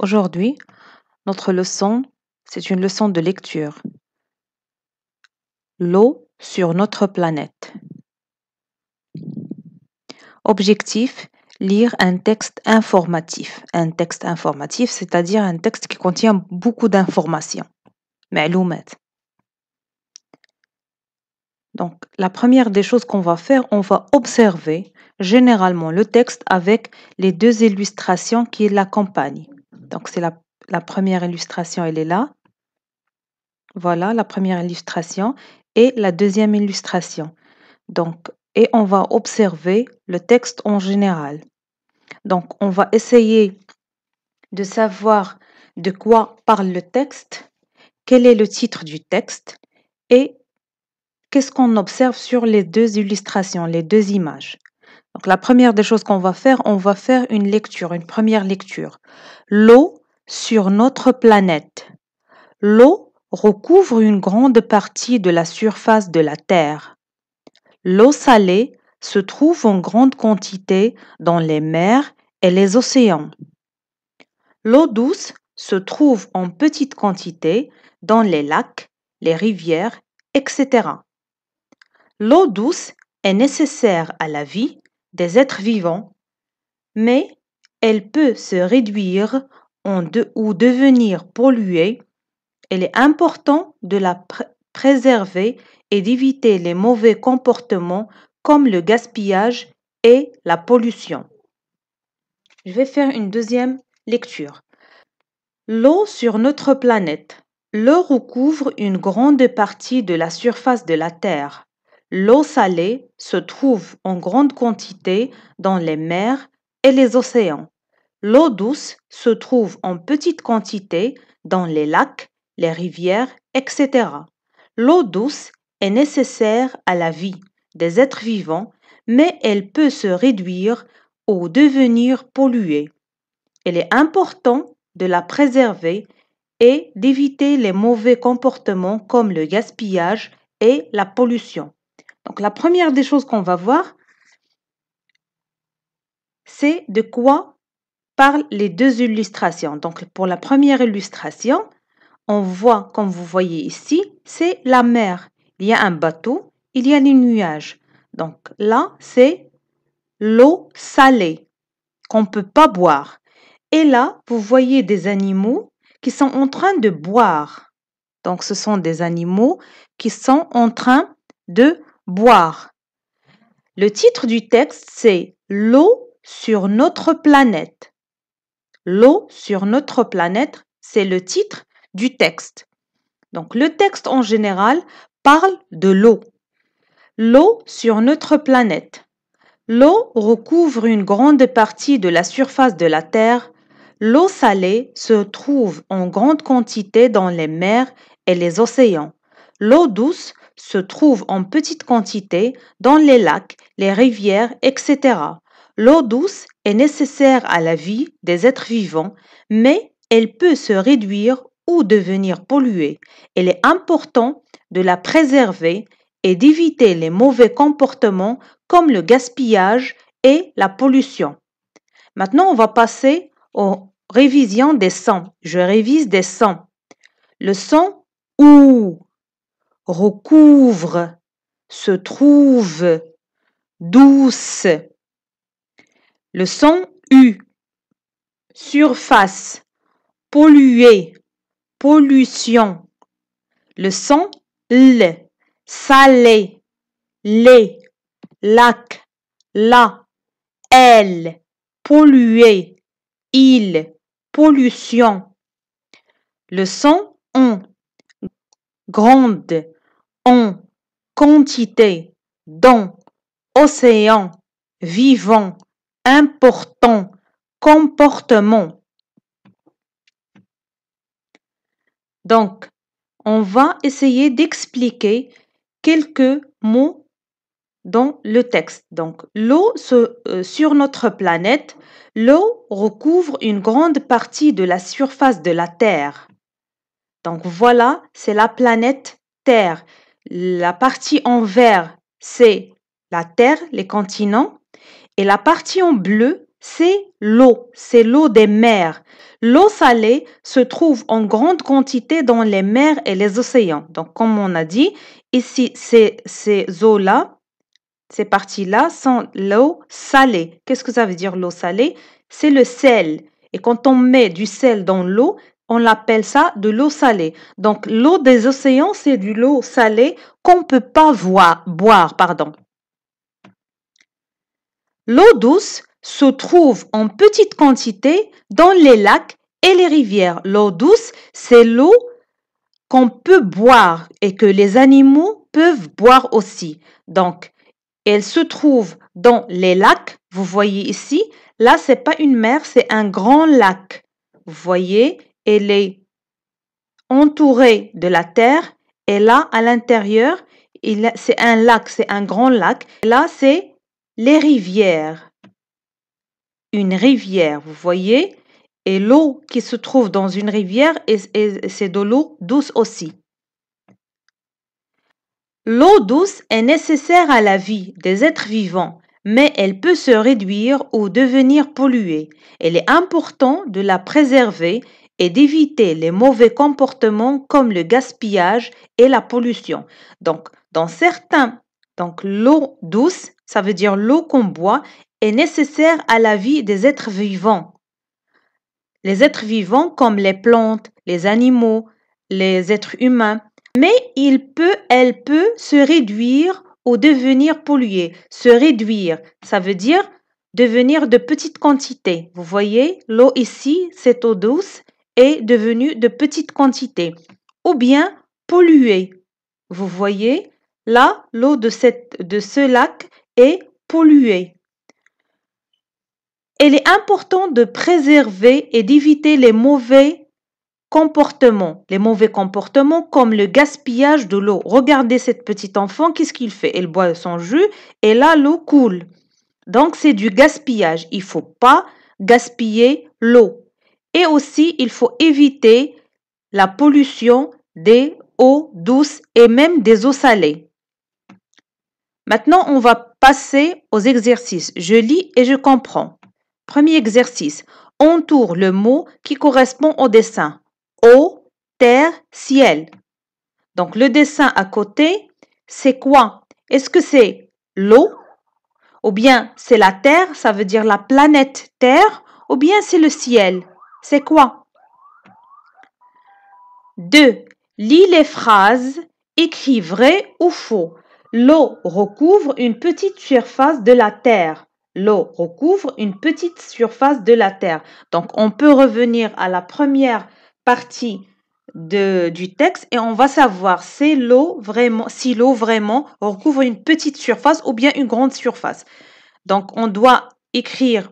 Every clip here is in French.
Aujourd'hui, notre leçon, c'est une leçon de lecture. L'eau sur notre planète. Objectif, lire un texte informatif. Un texte informatif, c'est-à-dire un texte qui contient beaucoup d'informations. Maloumet. Donc, la première des choses qu'on va faire, on va observer généralement le texte avec les deux illustrations qui l'accompagnent. Donc, c'est la, première illustration, elle est là. Voilà la première illustration et la deuxième illustration. Donc, et on va observer le texte en général. Donc, on va essayer de savoir de quoi parle le texte, quel est le titre du texte et qu'est-ce qu'on observe sur les deux illustrations, les deux images Donc la première des choses qu'on va faire, on va faire une lecture, une première lecture. L'eau sur notre planète. L'eau recouvre une grande partie de la surface de la Terre. L'eau salée se trouve en grande quantité dans les mers et les océans. L'eau douce se trouve en petite quantité dans les lacs, les rivières, etc. L'eau douce est nécessaire à la vie des êtres vivants, mais elle peut se réduire en ou devenir polluée. Il est important de la préserver et d'éviter les mauvais comportements comme le gaspillage et la pollution. Je vais faire une deuxième lecture. L'eau sur notre planète. L'eau recouvre une grande partie de la surface de la Terre. L'eau salée se trouve en grande quantité dans les mers et les océans. L'eau douce se trouve en petite quantité dans les lacs, les rivières, etc. L'eau douce est nécessaire à la vie des êtres vivants, mais elle peut se réduire ou devenir polluée. Il est important de la préserver et d'éviter les mauvais comportements comme le gaspillage et la pollution. Donc la première des choses qu'on va voir, c'est de quoi parlent les deux illustrations. Donc pour la première illustration, on voit, comme vous voyez ici, c'est la mer. Il y a un bateau, il y a les nuages. Donc là, c'est l'eau salée qu'on ne peut pas boire. Et là, vous voyez des animaux qui sont en train de boire. Donc ce sont des animaux qui sont en train de boire. Le titre du texte, c'est L'eau sur notre planète. L'eau sur notre planète, c'est le titre du texte. Donc le texte en général parle de l'eau. L'eau sur notre planète. L'eau recouvre une grande partie de la surface de la Terre. L'eau salée se trouve en grande quantité dans les mers et les océans. L'eau douce se trouve en petite quantité dans les lacs, les rivières, etc. L'eau douce est nécessaire à la vie des êtres vivants, mais elle peut se réduire ou devenir polluée. Il est important de la préserver et d'éviter les mauvais comportements comme le gaspillage et la pollution. Maintenant, on va passer aux révisions des sons. Je révise des sons. Le son OU recouvre, se trouve, douce. Le son U, surface, polluer, pollution. Le son L, salé, lait, lac, la, elle, pollué, il, pollution. Le son on, grande, quantité, dont, océan, vivant, important, comportement. Donc, on va essayer d'expliquer quelques mots dans le texte. Donc, l'eau euh, sur notre planète, l'eau recouvre une grande partie de la surface de la Terre. Donc voilà, c'est la planète Terre la partie en vert, c'est la terre, les continents. Et la partie en bleu, c'est l'eau, c'est l'eau des mers. L'eau salée se trouve en grande quantité dans les mers et les océans. Donc, comme on a dit, ici, ces, eaux-là, ces parties-là sont l'eau salée. Qu'est-ce que ça veut dire l'eau salée C'est le sel. Et quand on met du sel dans l'eau, on l'appelle ça de l'eau salée. Donc l'eau des océans, c'est de l'eau salée qu'on ne peut pas voir, boire. pardon. L'eau douce se trouve en petite quantité dans les lacs et les rivières. L'eau douce, c'est l'eau qu'on peut boire et que les animaux peuvent boire aussi. Donc, elle se trouve dans les lacs. Vous voyez ici, là, c'est pas une mer, c'est un grand lac. Vous voyez, elle est entourée de la terre et là, à l'intérieur, c'est un lac, c'est un grand lac. Là, c'est les rivières. Une rivière, vous voyez Et l'eau qui se trouve dans une rivière, c'est de l'eau douce aussi. L'eau douce est nécessaire à la vie des êtres vivants, mais elle peut se réduire ou devenir polluée. Il est important de la préserver et d'éviter les mauvais comportements comme le gaspillage et la pollution. Donc, dans certains, donc l'eau douce, ça veut dire l'eau qu'on boit, est nécessaire à la vie des êtres vivants. Les êtres vivants comme les plantes, les animaux, les êtres humains. Mais il peut, elle peut se réduire ou devenir polluée. Se réduire, ça veut dire devenir de petites quantités. Vous voyez, l'eau ici, cette eau douce, est devenu de petite quantité ou bien pollué. Vous voyez, là, l'eau de, de ce lac est polluée. Il est important de préserver et d'éviter les mauvais comportements. Les mauvais comportements comme le gaspillage de l'eau. Regardez cette petite enfant, qu'est-ce qu'il fait Elle boit son jus et là l'eau coule. Donc c'est du gaspillage. Il ne faut pas gaspiller l'eau. Et aussi, il faut éviter la pollution des eaux douces et même des eaux salées. Maintenant, on va passer aux exercices. Je lis et je comprends. Premier exercice. Entoure le mot qui correspond au dessin. Eau, terre, ciel. Donc le dessin à côté, c'est quoi Est-ce que c'est l'eau Ou bien c'est la terre, ça veut dire la planète Terre Ou bien c'est le ciel c'est quoi 2. Lis les phrases, écris vrai ou faux. L'eau recouvre une petite surface de la terre. L'eau recouvre une petite surface de la terre. Donc, on peut revenir à la première partie de, du texte et on va savoir l'eau vraiment, si l'eau vraiment recouvre une petite surface ou bien une grande surface. Donc, on doit écrire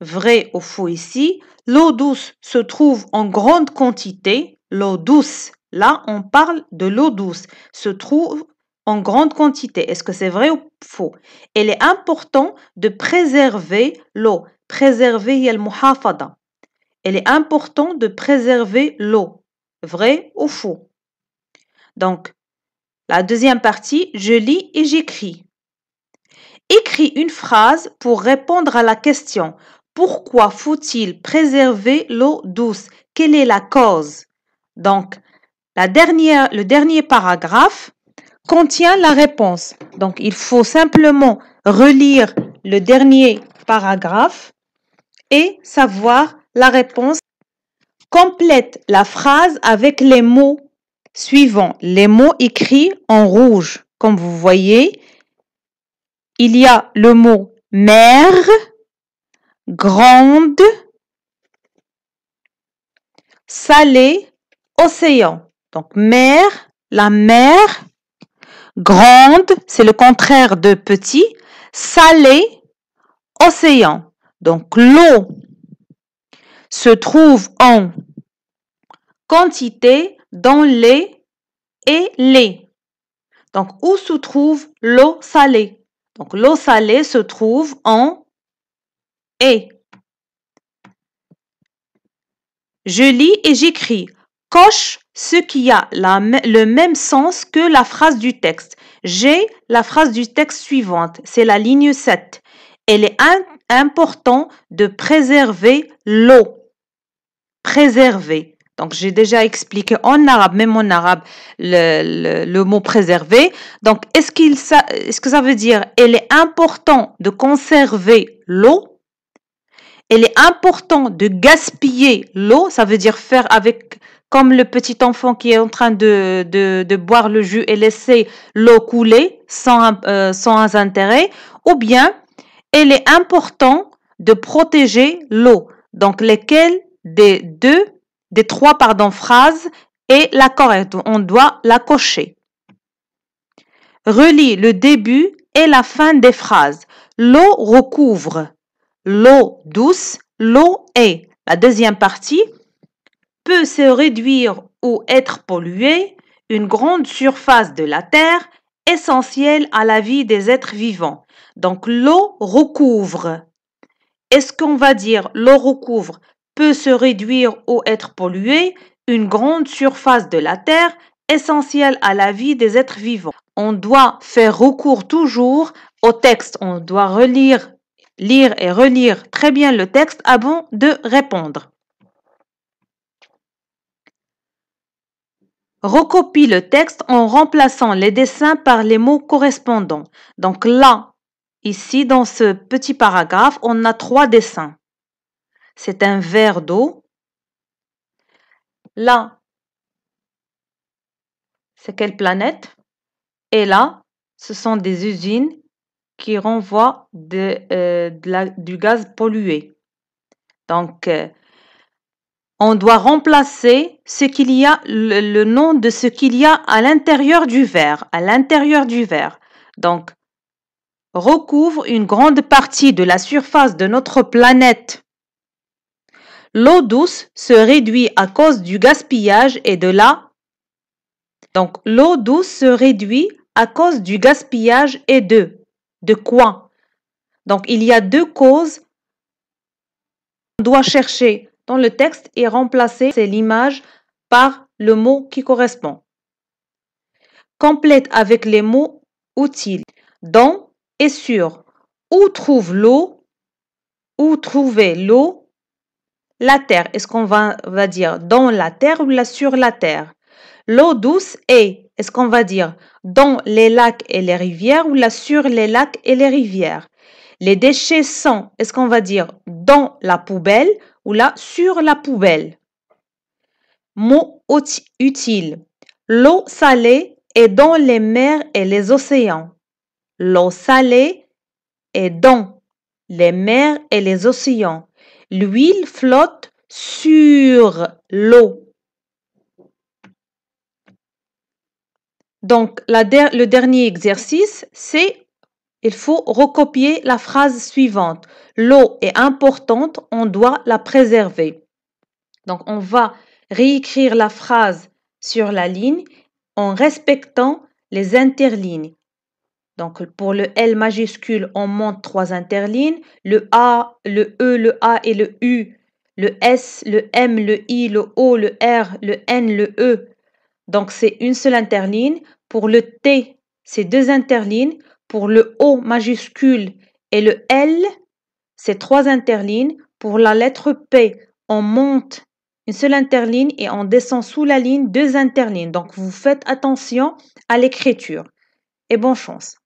Vrai ou faux ici, l'eau douce se trouve en grande quantité. L'eau douce, là on parle de l'eau douce, se trouve en grande quantité. Est-ce que c'est vrai ou faux Il est important de préserver l'eau. Préserver yel muhafada. Il est important de préserver l'eau. Vrai ou faux Donc, la deuxième partie, je lis et j'écris. Écris une phrase pour répondre à la question. Pourquoi faut-il préserver l'eau douce Quelle est la cause Donc, le dernier paragraphe contient la réponse. Donc, il faut simplement relire le dernier paragraphe et savoir la réponse. Complète la phrase avec les mots suivants. Les mots écrits en rouge. Comme vous voyez, il y a le mot mère, grande, salée, océan. Donc mer, la mer, grande, c'est le contraire de petit, salée, océan. Donc l'eau se trouve en quantité dans les et les. Donc où se trouve l'eau salée Donc l'eau salée se trouve en et Je lis et j'écris. Coche ce qui a le même sens que la phrase du texte. J'ai la phrase du texte suivante. C'est la ligne 7. Elle est important de préserver l'eau. Préserver. Donc, j'ai déjà expliqué en arabe, même en arabe, le, mot préserver. Donc, est-ce, est-ce que ça veut dire Elle est important de conserver l'eau il est important de gaspiller l'eau, ça veut dire faire avec comme le petit enfant qui est en train de, de, boire le jus et laisser l'eau couler sans, euh, sans intérêt, ou bien il est important de protéger l'eau, donc lesquelles des deux, des trois pardon, phrases est la correcte, on doit la cocher. Relie le début et la fin des phrases. L'eau recouvre l'eau douce, l'eau est. La deuxième partie peut se réduire ou être polluée, une grande surface de la Terre essentielle à la vie des êtres vivants. Donc l'eau recouvre. Est-ce qu'on va dire l'eau recouvre peut se réduire ou être polluée, une grande surface de la Terre essentielle à la vie des êtres vivants. On doit faire recours toujours au texte, on doit relire lire et relire très bien le texte avant de répondre. Recopie le texte en remplaçant les dessins par les mots correspondants. Donc là, ici, dans ce petit paragraphe, on a trois dessins. C'est un verre d'eau. Là, c'est quelle planète Et là, ce sont des usines qui renvoie de, euh, du gaz pollué. Donc, euh, on doit remplacer ce qu'il y a, le, le, nom de ce qu'il y a à l'intérieur du verre, à l'intérieur du verre. Donc, recouvre une grande partie de la surface de notre planète. L'eau douce se réduit à cause du gaspillage et de la... Donc, l'eau douce se réduit à cause du gaspillage et de de quoi Donc il y a deux causes On doit chercher dans le texte et remplacer l'image par le mot qui correspond. Complète avec les mots utiles, dans et sur. Où trouve l'eau Où trouver l'eau La terre. Est-ce qu'on va, dire dans la terre ou là sur la terre L'eau douce est est-ce qu'on va dire dans les lacs et les rivières ou là sur les lacs et les rivières Les déchets sont, est-ce qu'on va dire dans la poubelle ou là sur la poubelle Mot utile. L'eau salée est dans les mers et les océans. L'eau salée est dans les mers et les océans. L'huile flotte sur l'eau. Donc, le dernier exercice, c'est il faut recopier la phrase suivante. L'eau est importante, on doit la préserver. Donc, on va réécrire la phrase sur la ligne en respectant les interlignes. Donc, pour le L majuscule, on monte trois interlignes. Le A, le E, le A et le U. Le S, le M, le I, le O, le R, le N, le E donc c'est une seule interligne. Pour le T, c'est deux interlines. Pour le O majuscule et le L, c'est trois interlines. Pour la lettre P, on monte une seule interligne et on descend sous la ligne deux interlines. Donc vous faites attention à l'écriture et bonne chance.